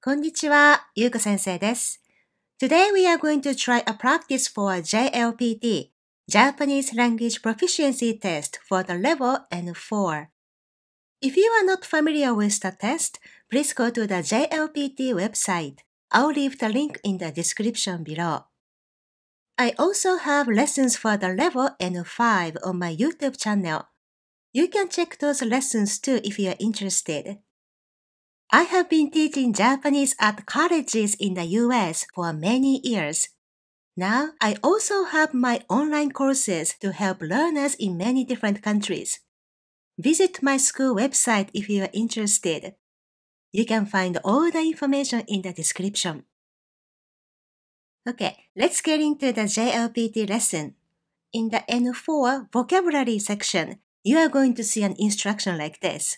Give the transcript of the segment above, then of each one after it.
こんにちは、ゆうこ先生です。Today Today we are going to try a practice for JLPT, Japanese Language Proficiency Test for the level N4. If you are not familiar with the test, please go to the JLPT website. I'll leave the link in the description below. I also have lessons for the level N5 on my YouTube channel. You can check those lessons too if you are interested. I have been teaching Japanese at colleges in the US for many years. Now I also have my online courses to help learners in many different countries. Visit my school website if you are interested. You can find all the information in the description. Okay, let's get into the JLPT lesson. In the N4 vocabulary section, you are going to see an instruction like this.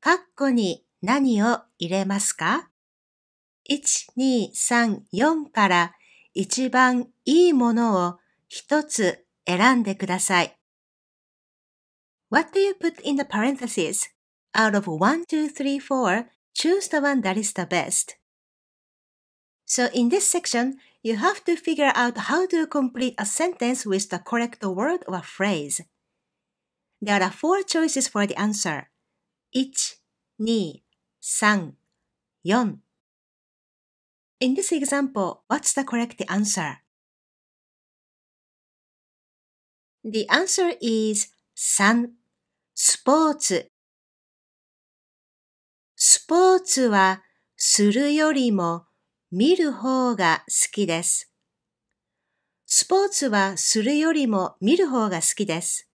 カッコに何を入れますか ?1234 から一番いいものを一つ選んでください。What do you put in the parentheses? Out of 1, 2, 3, 4, choose the one that is the best. So in this section, you have to figure out how to complete a sentence with the correct word or phrase. There are four choices for the answer. 1, 2, 3, 4. In this example, what's the correct answer? The answer is 3. スポーツ。スポーツはするよりも見る方が好きです。スポーツはするよりも見る方が好きです。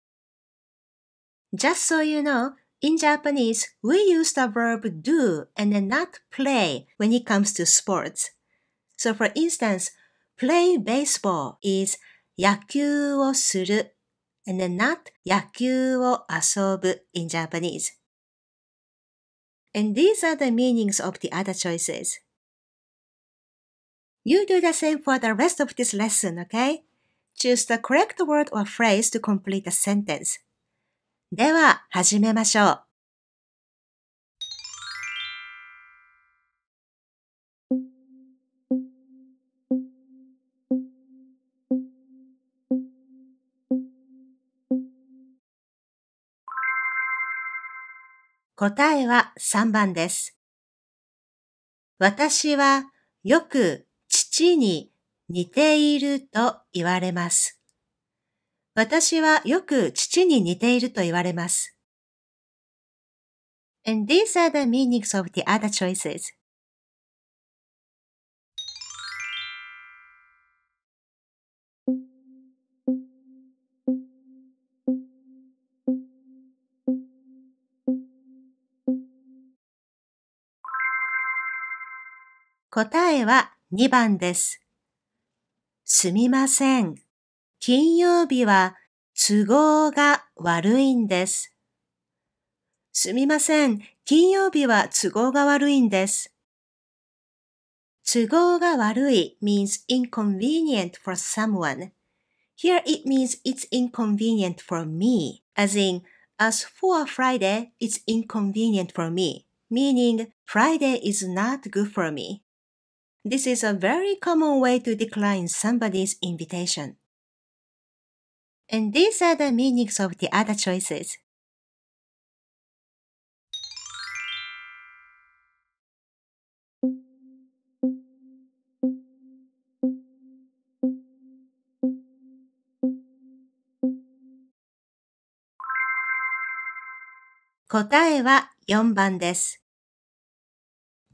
Just so you know, In Japanese, we use the verb do and not play when it comes to sports. So for instance, play baseball is 野球をする and not 野球を遊ぶ in Japanese. And these are the meanings of the other choices. You do the same for the rest of this lesson, okay? Choose the correct word or phrase to complete the sentence. では、始めましょう。答えは3番です。私はよく父に似ていると言われます。私はよく父に似ていると言われます。And these are the meanings of the other choices. 答えは2番です。すみません。金曜日は都合が悪いんです。すみません。金曜日は都合が悪いんです。都合が悪い means inconvenient for someone. Here it means it's inconvenient for me, as in, as for Friday, it's inconvenient for me, meaning Friday is not good for me. This is a very common way to decline somebody's invitation. And these are the meanings of the other choices. 答えは4番です。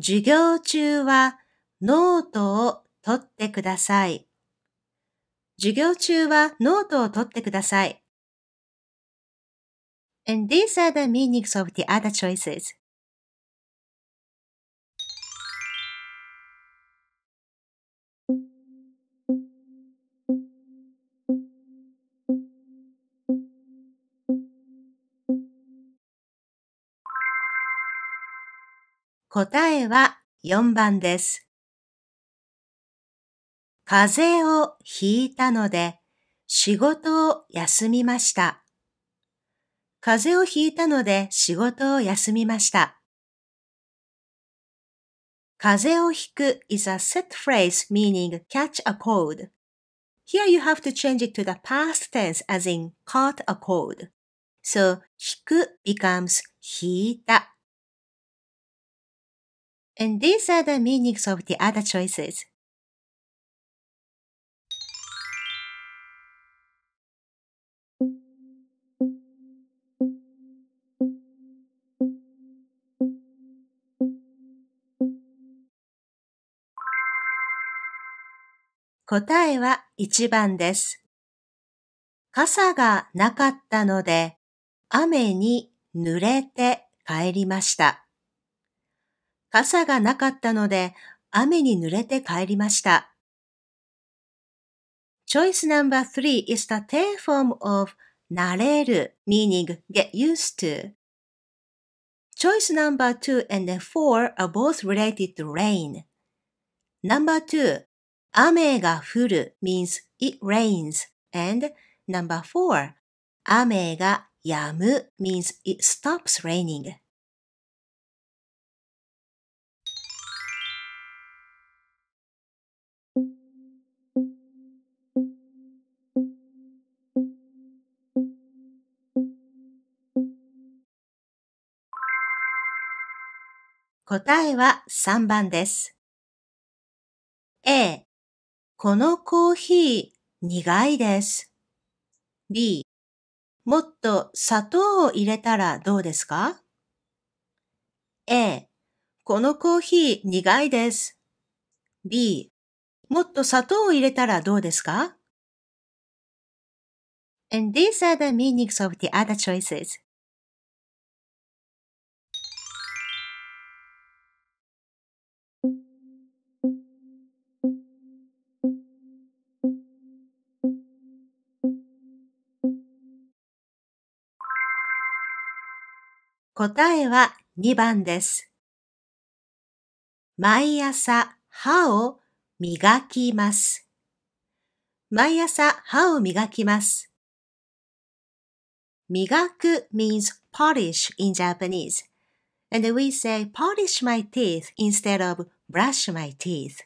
授業中はノートを取ってください。授業中はノートを取ってください。And these are the meanings of the other choices. 答えは4番です。風邪をひいたので仕事を休みました。風邪をひいたので仕事を休みました。風邪をひく is a set phrase meaning catch a cold. Here you have to change it to the past tense as in caught a cold. So, ひく becomes ひいた。And these are the meanings of the other choices. 答えは1番です。傘がなかったので、雨に濡れて帰りました。傘がなかったので、雨に濡れて帰りました。Choice number three is the t a i r form of 慣れる meaning get used to. Choice number two and four are both related to rain. Number two, 雨が降る means it rains. And number four, 雨が止む means it stops raining. 答えは3番です。A このコーヒー苦いです。B、もっと砂糖を入れたらどうですか ?A、このコーヒー苦いです。B、もっと砂糖を入れたらどうですか And these are the meanings of the other choices. 答えは2番です。毎朝歯を磨きます。毎朝歯を磨きます。磨く means polish in Japanese. And we say polish my teeth instead of brush my teeth.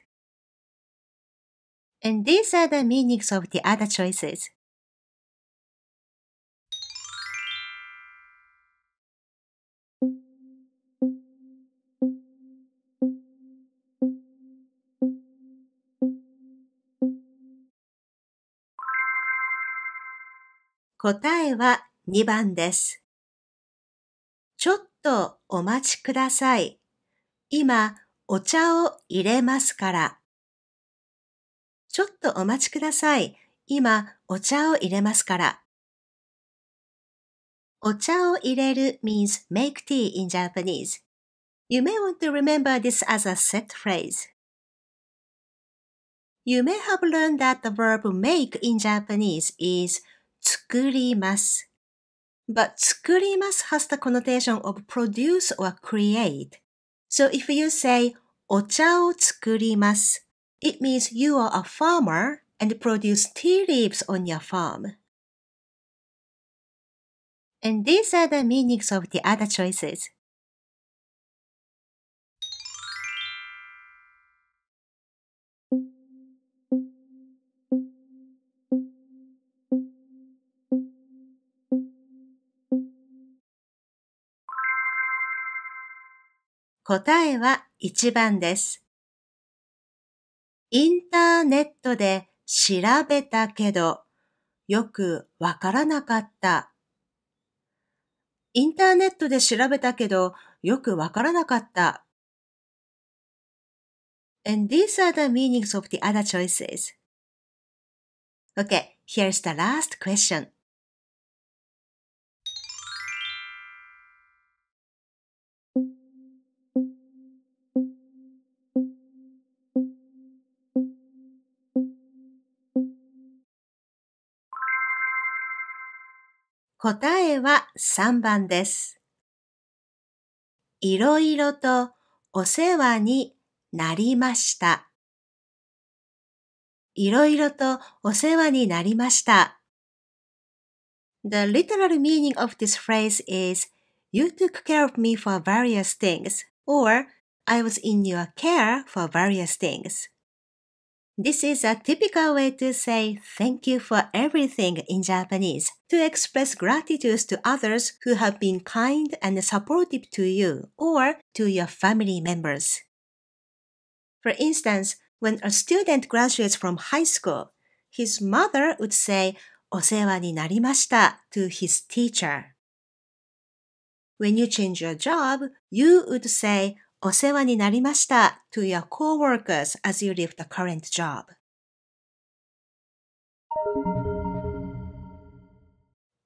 And these are the meanings of the other choices. 答えは2番です。ちょっとお待ちください。今、お茶を入れますから。ちょっとお待ちください。今、お茶を入れますから。お茶を入れる means make tea in Japanese. You may want to remember this as a set phrase. You may have learned that the verb make in Japanese is 作ります。But 作ります has the connotation of produce or create. So if you say お茶を作ります it means you are a farmer and produce tea leaves on your farm. And these are the meanings of the other choices. 答えは1番です。インターネットで調べたけど、よくわからなかった。インターネットで調べたけど、よくわからなかった。And these are the meanings of the other choices. Okay, here's the last question. 答えは3番です。いろいろとお世話になりました。いろいろとお世話になりました。The literal meaning of this phrase is You took care of me for various things or I was in your care for various things. This is a typical way to say thank you for everything in Japanese, to express gratitude to others who have been kind and supportive to you or to your family members. For instance, when a student graduates from high school, his mother would say お世話になりました to his teacher. When you change your job, you would say お世話になりました to your coworkers as you leave the current job.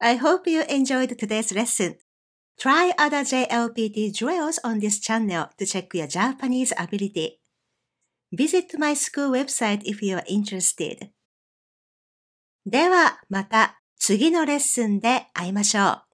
I hope you enjoyed today's lesson. Try other JLPT drills on this channel to check your Japanese ability. Visit my school website if you are interested. ではまた次のレッスンで会いましょう。